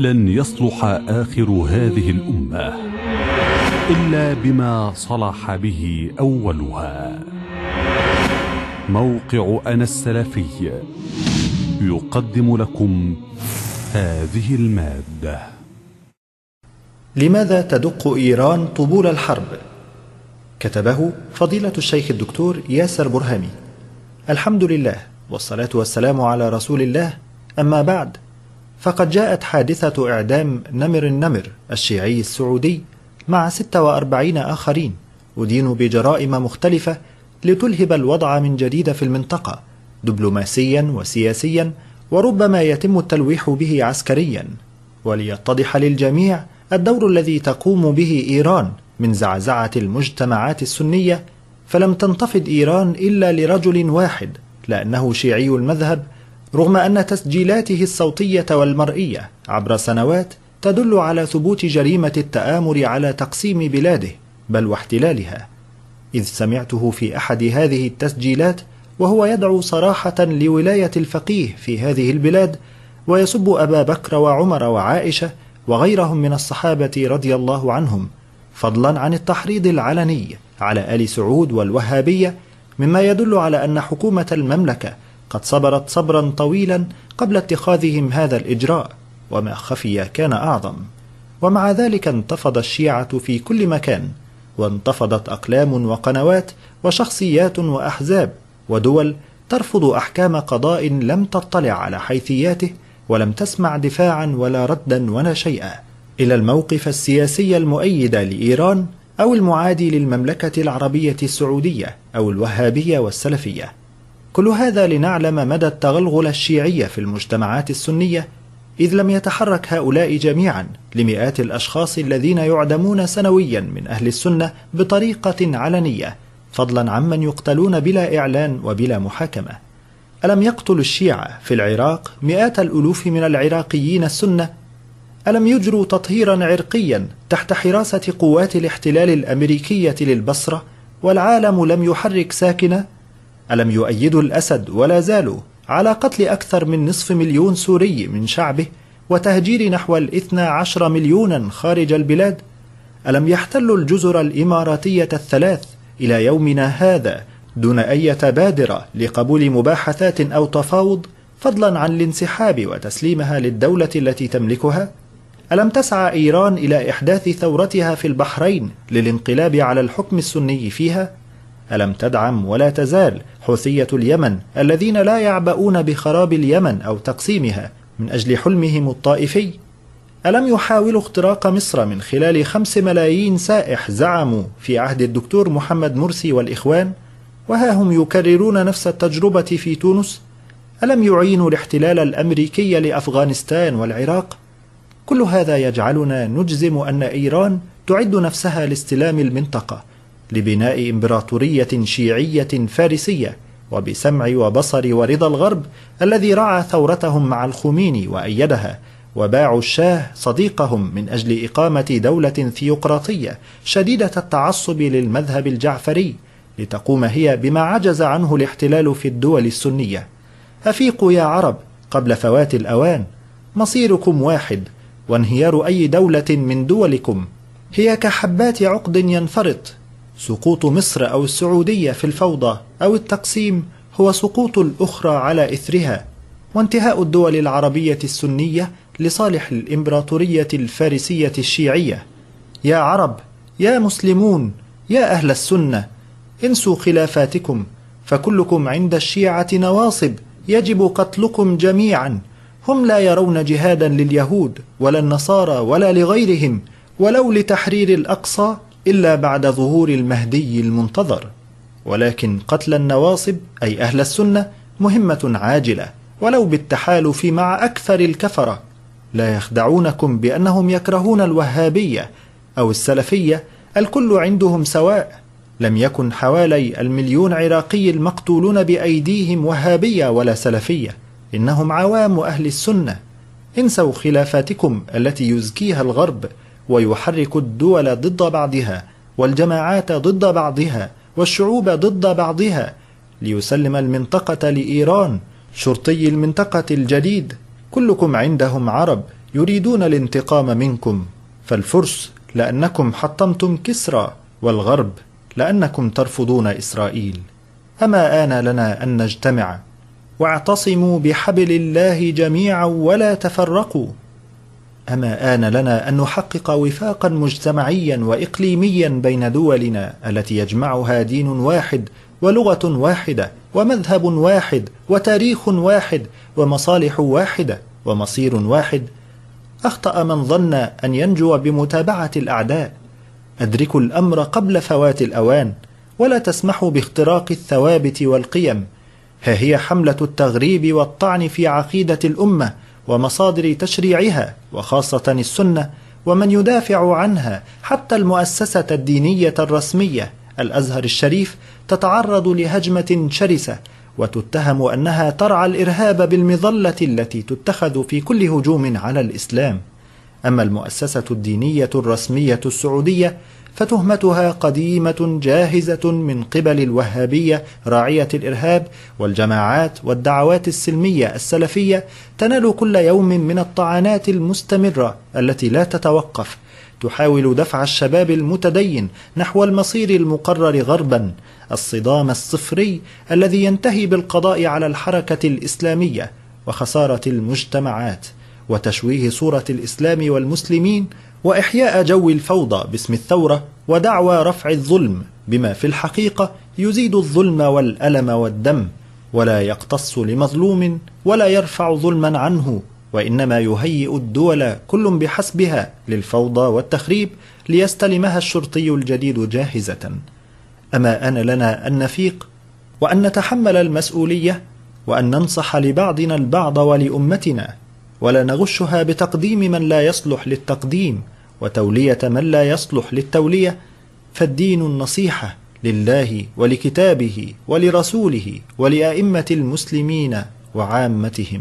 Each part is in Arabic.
لن يصلح آخر هذه الأمة إلا بما صلح به أولها موقع أنا السلفي يقدم لكم هذه المادة لماذا تدق إيران طبول الحرب؟ كتبه فضيلة الشيخ الدكتور ياسر برهامي الحمد لله والصلاة والسلام على رسول الله أما بعد فقد جاءت حادثة إعدام نمر النمر الشيعي السعودي مع 46 آخرين أدينوا بجرائم مختلفة لتلهب الوضع من جديد في المنطقة دبلوماسيا وسياسيا وربما يتم التلويح به عسكريا وليتضح للجميع الدور الذي تقوم به إيران من زعزعة المجتمعات السنية فلم تنتفض إيران إلا لرجل واحد لأنه شيعي المذهب رغم أن تسجيلاته الصوتية والمرئية عبر سنوات تدل على ثبوت جريمة التآمر على تقسيم بلاده بل واحتلالها إذ سمعته في أحد هذه التسجيلات وهو يدعو صراحة لولاية الفقيه في هذه البلاد ويسب أبا بكر وعمر وعائشة وغيرهم من الصحابة رضي الله عنهم فضلا عن التحريض العلني على آل سعود والوهابية مما يدل على أن حكومة المملكة قد صبرت صبرا طويلا قبل اتخاذهم هذا الإجراء وما خفي كان أعظم ومع ذلك انتفض الشيعة في كل مكان وانتفضت أقلام وقنوات وشخصيات وأحزاب ودول ترفض أحكام قضاء لم تطلع على حيثياته ولم تسمع دفاعا ولا ردا ولا شيئا إلى الموقف السياسي المؤيد لإيران أو المعادي للمملكة العربية السعودية أو الوهابية والسلفية كل هذا لنعلم مدى التغلغل الشيعي في المجتمعات السنية إذ لم يتحرك هؤلاء جميعا لمئات الأشخاص الذين يعدمون سنويا من أهل السنة بطريقة علنية فضلا عمن يقتلون بلا إعلان وبلا محاكمة ألم يقتل الشيعة في العراق مئات الألوف من العراقيين السنة ألم يجروا تطهيرا عرقيا تحت حراسة قوات الاحتلال الأمريكية للبصرة والعالم لم يحرك ساكنة ألم يؤيدوا الأسد ولا زالوا على قتل أكثر من نصف مليون سوري من شعبه وتهجير نحو الاثنى عشر مليونا خارج البلاد ألم يحتلوا الجزر الإماراتية الثلاث إلى يومنا هذا دون أي تبادرة لقبول مباحثات أو تفاوض فضلا عن الانسحاب وتسليمها للدولة التي تملكها؟ ألم تسعى إيران إلى إحداث ثورتها في البحرين للانقلاب على الحكم السني فيها؟ ألم تدعم ولا تزال حوثية اليمن الذين لا يعبؤون بخراب اليمن أو تقسيمها من أجل حلمهم الطائفي ألم يحاولوا اختراق مصر من خلال خمس ملايين سائح زعموا في عهد الدكتور محمد مرسي والإخوان وها هم يكررون نفس التجربة في تونس ألم يعينوا الاحتلال الأمريكي لأفغانستان والعراق كل هذا يجعلنا نجزم أن إيران تعد نفسها لاستلام المنطقة لبناء إمبراطورية شيعية فارسية وبسمع وبصر ورضا الغرب الذي رعى ثورتهم مع الخميني وأيدها وباعوا الشاه صديقهم من أجل إقامة دولة ثيوقراطية شديدة التعصب للمذهب الجعفري لتقوم هي بما عجز عنه الاحتلال في الدول السنية أفيقوا يا عرب قبل فوات الأوان مصيركم واحد وانهيار أي دولة من دولكم هي كحبات عقد ينفرط سقوط مصر أو السعودية في الفوضى أو التقسيم هو سقوط الأخرى على إثرها وانتهاء الدول العربية السنية لصالح الإمبراطورية الفارسية الشيعية يا عرب يا مسلمون يا أهل السنة انسوا خلافاتكم فكلكم عند الشيعة نواصب يجب قتلكم جميعا هم لا يرون جهادا لليهود ولا النصارى ولا لغيرهم ولو لتحرير الأقصى إلا بعد ظهور المهدي المنتظر ولكن قتل النواصب أي أهل السنة مهمة عاجلة ولو بالتحالف مع أكثر الكفرة لا يخدعونكم بأنهم يكرهون الوهابية أو السلفية الكل عندهم سواء لم يكن حوالي المليون عراقي المقتولون بأيديهم وهابية ولا سلفية إنهم عوام أهل السنة انسوا خلافاتكم التي يزكيها الغرب ويحرك الدول ضد بعضها والجماعات ضد بعضها والشعوب ضد بعضها ليسلم المنطقة لإيران شرطي المنطقة الجديد كلكم عندهم عرب يريدون الانتقام منكم فالفرس لأنكم حطمتم كسرى والغرب لأنكم ترفضون إسرائيل أما آن لنا أن نجتمع واعتصموا بحبل الله جميعا ولا تفرقوا أما آن لنا أن نحقق وفاقا مجتمعيا وإقليميا بين دولنا التي يجمعها دين واحد ولغة واحدة ومذهب واحد وتاريخ واحد ومصالح واحدة ومصير واحد أخطأ من ظن أن ينجو بمتابعة الأعداء أدركوا الأمر قبل فوات الأوان ولا تسمحوا باختراق الثوابت والقيم ها هي حملة التغريب والطعن في عقيدة الأمة ومصادر تشريعها وخاصة السنة ومن يدافع عنها حتى المؤسسة الدينية الرسمية الأزهر الشريف تتعرض لهجمة شرسة وتتهم أنها ترعى الإرهاب بالمظلة التي تتخذ في كل هجوم على الإسلام أما المؤسسة الدينية الرسمية السعودية فتهمتها قديمة جاهزة من قبل الوهابية راعية الإرهاب والجماعات والدعوات السلمية السلفية تنال كل يوم من الطعنات المستمرة التي لا تتوقف تحاول دفع الشباب المتدين نحو المصير المقرر غربا الصدام الصفري الذي ينتهي بالقضاء على الحركة الإسلامية وخسارة المجتمعات وتشويه صورة الإسلام والمسلمين وإحياء جو الفوضى باسم الثورة ودعوى رفع الظلم بما في الحقيقة يزيد الظلم والألم والدم ولا يقتص لمظلوم ولا يرفع ظلما عنه وإنما يهيئ الدول كل بحسبها للفوضى والتخريب ليستلمها الشرطي الجديد جاهزة أما أن لنا أن نفيق وأن نتحمل المسؤولية وأن ننصح لبعضنا البعض ولأمتنا ولا نغشها بتقديم من لا يصلح للتقديم وتولية من لا يصلح للتولية فالدين النصيحة لله ولكتابه ولرسوله ولأئمة المسلمين وعامتهم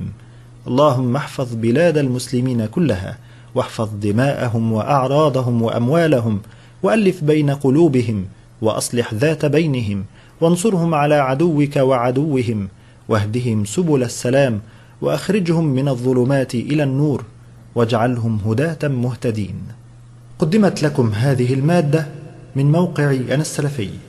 اللهم احفظ بلاد المسلمين كلها واحفظ دماءهم وأعراضهم وأموالهم وألف بين قلوبهم وأصلح ذات بينهم وانصرهم على عدوك وعدوهم واهدهم سبل السلام وأخرجهم من الظلمات إلى النور واجعلهم هداة مهتدين قدمت لكم هذه المادة من موقع أنا السلفي